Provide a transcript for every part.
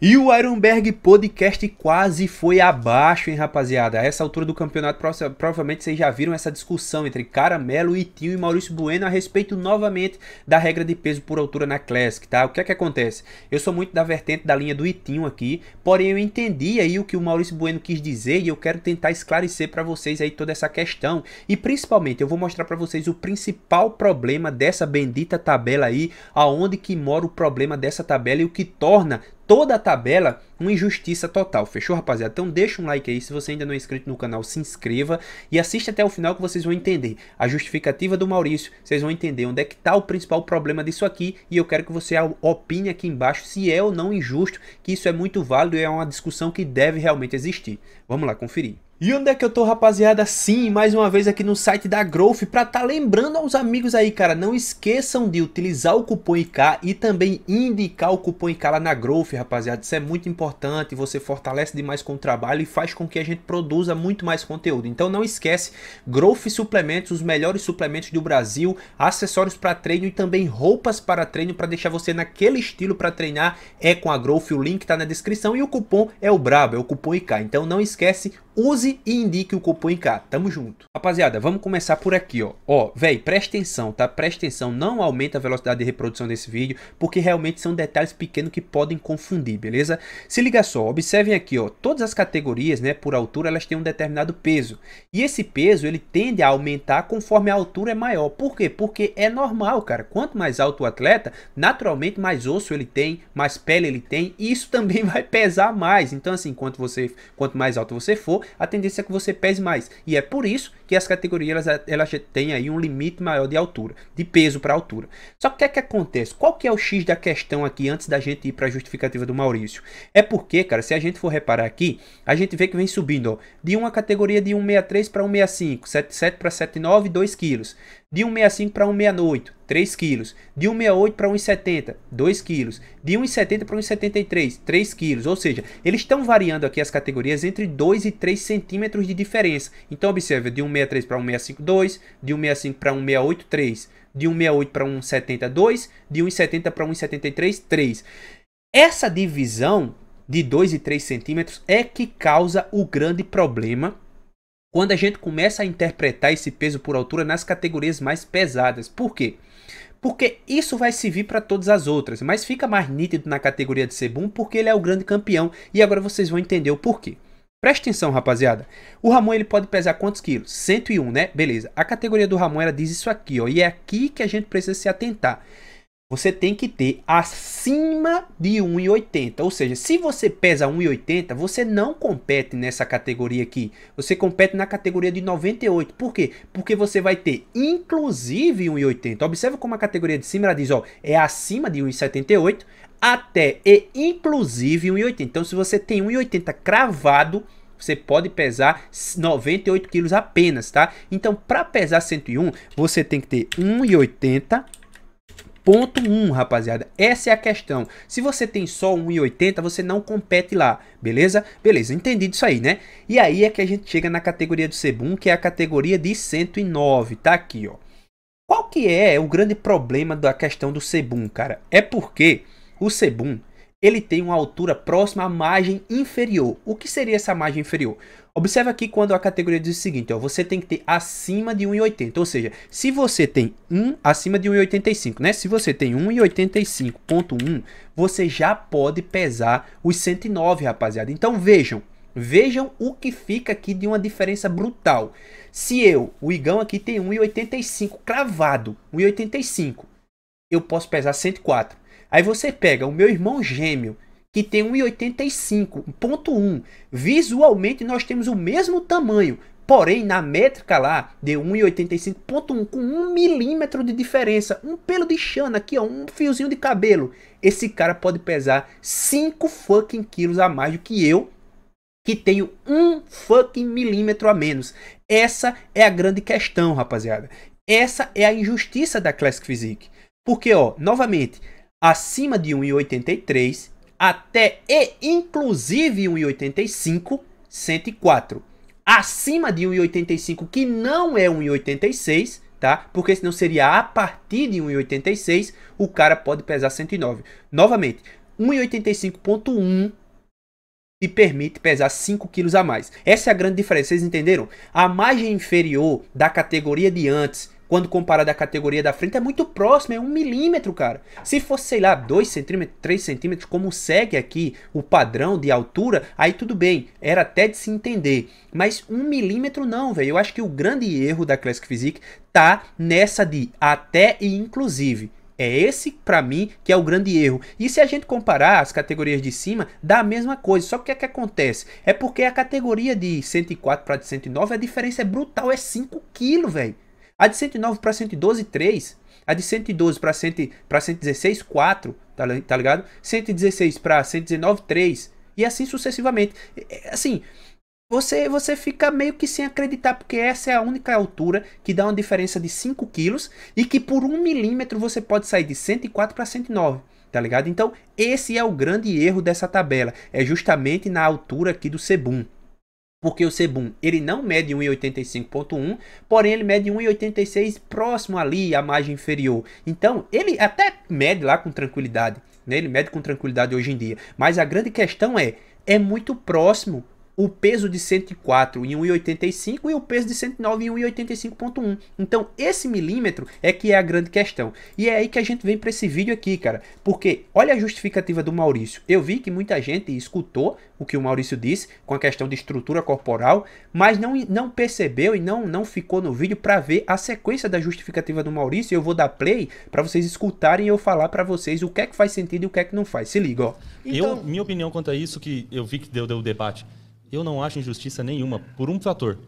E o Ironberg Podcast quase foi abaixo, hein, rapaziada? A essa altura do campeonato, provavelmente vocês já viram essa discussão entre Caramelo, Itinho e Maurício Bueno a respeito novamente da regra de peso por altura na Classic, tá? O que é que acontece? Eu sou muito da vertente da linha do Itinho aqui, porém eu entendi aí o que o Maurício Bueno quis dizer e eu quero tentar esclarecer para vocês aí toda essa questão. E principalmente eu vou mostrar para vocês o principal problema dessa bendita tabela aí, aonde que mora o problema dessa tabela e o que torna toda a tabela uma injustiça total. Fechou, rapaziada? Então deixa um like aí. Se você ainda não é inscrito no canal, se inscreva e assista até o final que vocês vão entender. A justificativa do Maurício, vocês vão entender onde é que está o principal problema disso aqui. E eu quero que você opine aqui embaixo se é ou não injusto, que isso é muito válido e é uma discussão que deve realmente existir. Vamos lá conferir. E onde é que eu tô, rapaziada? Sim, mais uma vez aqui no site da Growth para tá lembrando aos amigos aí, cara, não esqueçam de utilizar o cupom IK e também indicar o cupom IK lá na Growth, rapaziada. Isso é muito importante, você fortalece demais com o trabalho e faz com que a gente produza muito mais conteúdo. Então não esquece, Growth Suplementos, os melhores suplementos do Brasil, acessórios para treino e também roupas para treino para deixar você naquele estilo para treinar é com a Growth, o link tá na descrição e o cupom é o brabo, é o cupom IK. Então não esquece use e indique o cupom INK. Tamo junto. Rapaziada, vamos começar por aqui, ó. Ó, velho, presta atenção, tá? Presta atenção, não aumenta a velocidade de reprodução desse vídeo, porque realmente são detalhes pequenos que podem confundir, beleza? Se liga só, observem aqui, ó. Todas as categorias, né, por altura, elas têm um determinado peso. E esse peso, ele tende a aumentar conforme a altura é maior. Por quê? Porque é normal, cara. Quanto mais alto o atleta, naturalmente mais osso ele tem, mais pele ele tem, e isso também vai pesar mais. Então, assim, quanto, você, quanto mais alto você for, a tendência é que você pese mais. E é por isso que as categorias elas, elas têm aí um limite maior de altura, de peso para altura. Só que o que é que acontece? Qual que é o X da questão aqui antes da gente ir para a justificativa do Maurício? É porque, cara, se a gente for reparar aqui, a gente vê que vem subindo, ó, de uma categoria de 163 para 165, 77 para 79, 2 quilos. De 1,65 para 1,68, 3 quilos. De 1,68 para 1,70, 2 quilos. De 1,70 para 1,73, 3 quilos. Ou seja, eles estão variando aqui as categorias entre 2 e 3 centímetros de diferença. Então, observe, de 1,63 para 1,65, 2. De 1,65 para 1,68, 3. De 1,68 para 1,70, 2. De 1,70 para 1,73, 3. Essa divisão de 2 e 3 centímetros é que causa o grande problema quando a gente começa a interpretar esse peso por altura nas categorias mais pesadas. Por quê? Porque isso vai servir para todas as outras, mas fica mais nítido na categoria de Sebum porque ele é o grande campeão e agora vocês vão entender o porquê. Presta atenção, rapaziada. O Ramon ele pode pesar quantos quilos? 101, né? Beleza. A categoria do Ramon ela diz isso aqui, ó, e é aqui que a gente precisa se atentar você tem que ter acima de 1,80. Ou seja, se você pesa 1,80, você não compete nessa categoria aqui. Você compete na categoria de 98. Por quê? Porque você vai ter inclusive 1,80. Observe como a categoria de cima diz, ó, é acima de 1,78 até e inclusive 1,80. Então, se você tem 1,80 cravado, você pode pesar 98 quilos apenas, tá? Então, para pesar 101, você tem que ter 1,80 Ponto 1, um, rapaziada. Essa é a questão. Se você tem só 1,80, você não compete lá, beleza? Beleza, entendido isso aí, né? E aí é que a gente chega na categoria do Sebum, que é a categoria de 109, tá aqui, ó. Qual que é o grande problema da questão do Sebum, cara? É porque o Sebum, ele tem uma altura próxima à margem inferior. O que seria essa margem inferior? Observe aqui quando a categoria diz o seguinte, ó, você tem que ter acima de 1,80, ou seja, se você tem 1 acima de 1,85, né? Se você tem 1,85.1, você já pode pesar os 109, rapaziada. Então vejam, Vejam o que fica aqui de uma diferença brutal. Se eu, o Igão aqui tem 1,85 cravado, 1,85, eu posso pesar 104. Aí você pega o meu irmão gêmeo, que tem 1,85,1. Visualmente nós temos o mesmo tamanho, porém na métrica lá de 1,85,1 com um milímetro de diferença, um pelo de chana aqui, ó, um fiozinho de cabelo. Esse cara pode pesar 5 fucking quilos a mais do que eu, que tenho um fucking milímetro a menos. Essa é a grande questão, rapaziada. Essa é a injustiça da Classic Physique. Porque, ó, novamente, acima de 1,83 até e inclusive 1,85, 104. Acima de 1,85, que não é 1,86, tá? Porque senão seria a partir de 1,86, o cara pode pesar 109. Novamente, 1,85.1 te permite pesar 5 quilos a mais. Essa é a grande diferença, vocês entenderam? A margem inferior da categoria de antes quando comparado à categoria da frente, é muito próximo, é um milímetro, cara. Se fosse, sei lá, 2 centímetros, 3 centímetros, como segue aqui o padrão de altura, aí tudo bem, era até de se entender. Mas um milímetro não, velho. Eu acho que o grande erro da Classic Physique tá nessa de até e inclusive. É esse, para mim, que é o grande erro. E se a gente comparar as categorias de cima, dá a mesma coisa. Só que o que, é que acontece? É porque a categoria de 104 para de 109, a diferença é brutal, é 5 kg, velho. A de 109 para 112, 3. A de 112 para 116, 4. Tá, tá ligado? 116 para 119, 3. E assim sucessivamente. Assim, você, você fica meio que sem acreditar, porque essa é a única altura que dá uma diferença de 5 quilos e que por 1 um milímetro você pode sair de 104 para 109 tá ligado? Então, esse é o grande erro dessa tabela, é justamente na altura aqui do sebum porque o Sebum ele não mede 1,85.1, porém ele mede 1,86 próximo ali à margem inferior. Então ele até mede lá com tranquilidade, né? ele mede com tranquilidade hoje em dia. Mas a grande questão é, é muito próximo o peso de 104 em 1,85 e o peso de 109 em 1,85.1. Então, esse milímetro é que é a grande questão. E é aí que a gente vem para esse vídeo aqui, cara. Porque olha a justificativa do Maurício. Eu vi que muita gente escutou o que o Maurício disse com a questão de estrutura corporal, mas não, não percebeu e não, não ficou no vídeo para ver a sequência da justificativa do Maurício. Eu vou dar play para vocês escutarem e eu falar para vocês o que é que faz sentido e o que é que não faz. Se liga, ó. Então... Eu, minha opinião quanto a isso, que eu vi que deu, deu debate eu não acho injustiça nenhuma por um fator: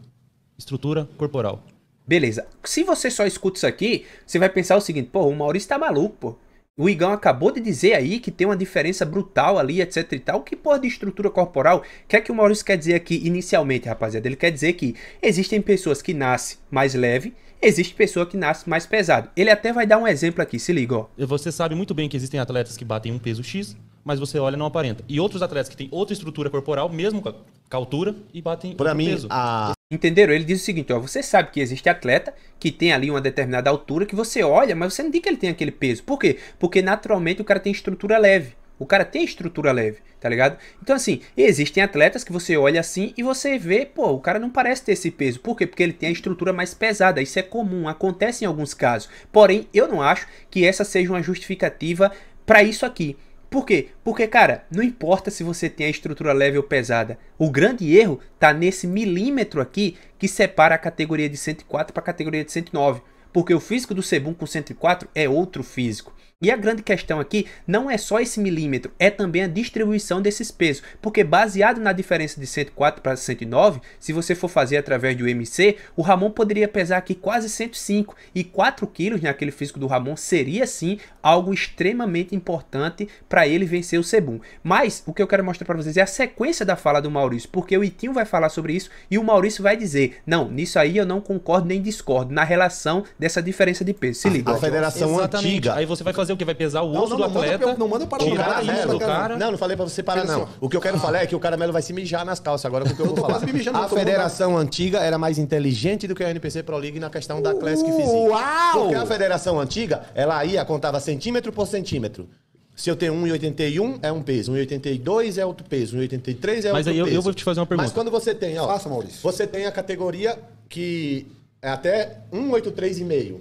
estrutura corporal. Beleza. Se você só escuta isso aqui, você vai pensar o seguinte: pô, o Maurício tá maluco, pô. O Igão acabou de dizer aí que tem uma diferença brutal ali, etc e tal. Que porra de estrutura corporal? O que é que o Maurício quer dizer aqui inicialmente, rapaziada? Ele quer dizer que existem pessoas que nascem mais leve, existe pessoa que nasce mais pesado. Ele até vai dar um exemplo aqui, se liga, ó. Você sabe muito bem que existem atletas que batem um peso X, mas você olha e não aparenta. E outros atletas que têm outra estrutura corporal, mesmo com a altura, e batem Para mim, peso. A... Entenderam? Ele diz o seguinte, ó, você sabe que existe atleta que tem ali uma determinada altura que você olha, mas você não diz que ele tem aquele peso. Por quê? Porque naturalmente o cara tem estrutura leve. O cara tem estrutura leve, tá ligado? Então, assim, existem atletas que você olha assim e você vê, pô, o cara não parece ter esse peso. Por quê? Porque ele tem a estrutura mais pesada. Isso é comum, acontece em alguns casos. Porém, eu não acho que essa seja uma justificativa para isso aqui. Por quê? Porque, cara, não importa se você tem a estrutura leve ou pesada. O grande erro tá nesse milímetro aqui que separa a categoria de 104 para a categoria de 109. Porque o físico do Sebum com 104 é outro físico. E a grande questão aqui não é só esse milímetro, é também a distribuição desses pesos, porque baseado na diferença de 104 para 109, se você for fazer através do MC, o Ramon poderia pesar aqui quase 105 e 4 quilos naquele né, físico do Ramon seria sim algo extremamente importante para ele vencer o Sebum. Mas o que eu quero mostrar para vocês é a sequência da fala do Maurício, porque o Itinho vai falar sobre isso e o Maurício vai dizer, não, nisso aí eu não concordo nem discordo na relação dessa diferença de peso. Se liga. A, a federação antiga. Aí você vai fazer fazer o que? Vai pesar o não, osso não, do não atleta? Manda, não manda para tirar isso do cara? Não, não falei para você parar, não. O que eu quero falar é que o Caramelo vai se mijar nas calças agora com o que eu vou falar. A federação antiga era mais inteligente do que a NPC Pro League na questão da Classic física Uau! Porque a federação antiga, ela ia, contava centímetro por centímetro. Se eu tenho 1,81 é um peso, 1,82 é outro peso, 1,83 é Mas outro peso. Mas aí eu, eu vou te fazer uma pergunta. Mas quando você tem, ó, Faça, Maurício. Você tem a categoria que é até 1,83,5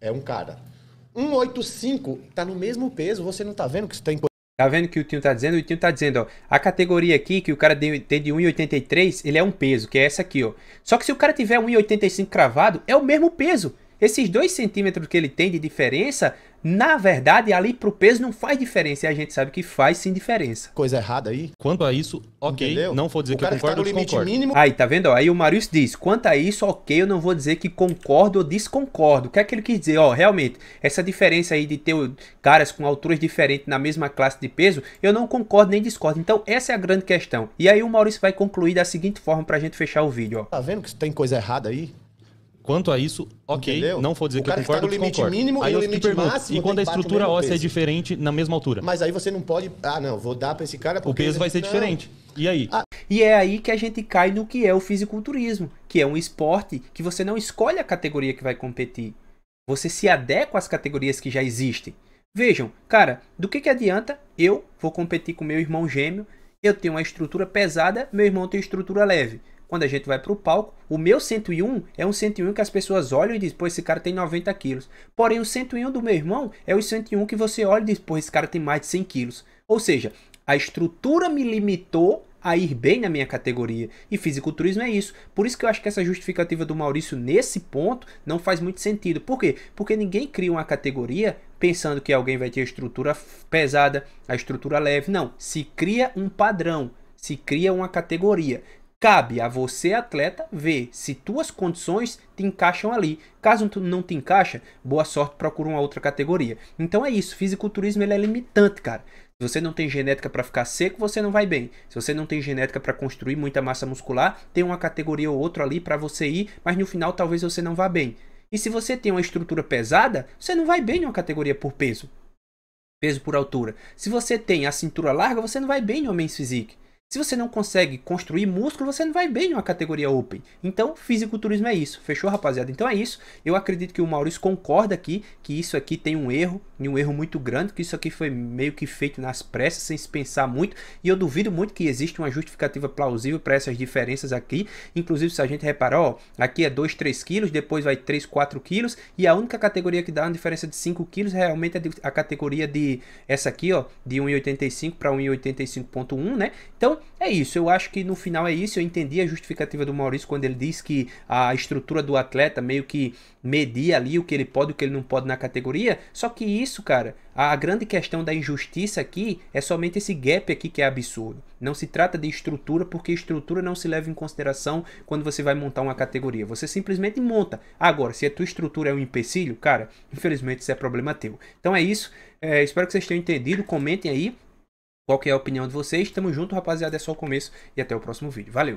é um cara. 185 tá no mesmo peso, você não tá vendo que isso tá importante? Tá vendo que o Tinho tá dizendo? O Tinho tá dizendo, ó, a categoria aqui que o cara tem de 1,83, ele é um peso, que é essa aqui, ó. Só que se o cara tiver 1,85 cravado, é o mesmo peso. Esses 2 centímetros que ele tem de diferença na verdade, ali pro peso não faz diferença. E a gente sabe que faz sim diferença. Coisa errada aí? Quanto a isso, ok. Entendeu? Não vou dizer o que eu tá concordo ou concordo. Mínimo... Aí, tá vendo? Aí o Marius diz, quanto a isso, ok, eu não vou dizer que concordo ou desconcordo. O que é que ele quis dizer? Ó, realmente, essa diferença aí de ter caras com alturas diferentes na mesma classe de peso, eu não concordo nem discordo. Então, essa é a grande questão. E aí o Maurício vai concluir da seguinte forma pra gente fechar o vídeo, ó. Tá vendo que tem coisa errada aí? Quanto a isso, ok, Entendeu? não vou dizer o que eu concordo, que tá no limite mínimo aí e o limite pergunto, máximo. E quando a estrutura óssea é diferente na mesma altura? Mas aí você não pode, ah, não, vou dar para esse cara porque o peso vai ser não. diferente. E aí? Ah. E é aí que a gente cai no que é o fisiculturismo, que é um esporte que você não escolhe a categoria que vai competir. Você se adequa às categorias que já existem. Vejam, cara, do que, que adianta eu vou competir com meu irmão gêmeo? Eu tenho uma estrutura pesada, meu irmão tem estrutura leve. Quando a gente vai para o palco, o meu 101 é um 101 que as pessoas olham e dizem, pô, esse cara tem 90 quilos. Porém, o 101 do meu irmão é o 101 que você olha e diz, pô, esse cara tem mais de 100 quilos. Ou seja, a estrutura me limitou a ir bem na minha categoria. E fisiculturismo é isso. Por isso que eu acho que essa justificativa do Maurício nesse ponto não faz muito sentido. Por quê? Porque ninguém cria uma categoria pensando que alguém vai ter a estrutura pesada, a estrutura leve. Não, se cria um padrão, se cria uma categoria. Cabe a você, atleta, ver se tuas condições te encaixam ali. Caso tu não te encaixa, boa sorte, procura uma outra categoria. Então é isso, fisiculturismo ele é limitante, cara. Se você não tem genética para ficar seco, você não vai bem. Se você não tem genética para construir muita massa muscular, tem uma categoria ou outra ali para você ir, mas no final talvez você não vá bem. E se você tem uma estrutura pesada, você não vai bem em uma categoria por peso. Peso por altura. Se você tem a cintura larga, você não vai bem no Men's Physique. Se você não consegue construir músculo, você não vai bem numa categoria open. Então, fisiculturismo é isso. Fechou, rapaziada? Então é isso. Eu acredito que o Maurício concorda aqui que isso aqui tem um erro, e um erro muito grande, que isso aqui foi meio que feito nas pressas, sem se pensar muito. E eu duvido muito que exista uma justificativa plausível para essas diferenças aqui. Inclusive, se a gente reparar, ó, aqui é 2, 3 quilos, depois vai 3, 4 quilos, e a única categoria que dá uma diferença de 5 quilos realmente é a categoria de essa aqui, ó, de 1,85 para 1,85.1, né? Então, é isso. Eu acho que no final é isso. Eu entendi a justificativa do Maurício quando ele diz que a estrutura do atleta meio que media ali o que ele pode e o que ele não pode na categoria. Só que isso, cara, a grande questão da injustiça aqui é somente esse gap aqui que é absurdo. Não se trata de estrutura, porque estrutura não se leva em consideração quando você vai montar uma categoria. Você simplesmente monta. Agora, se a tua estrutura é um empecilho, cara, infelizmente isso é problema teu. Então é isso. É, espero que vocês tenham entendido. Comentem aí qual é a opinião de vocês? Tamo junto, rapaziada. É só o começo e até o próximo vídeo. Valeu!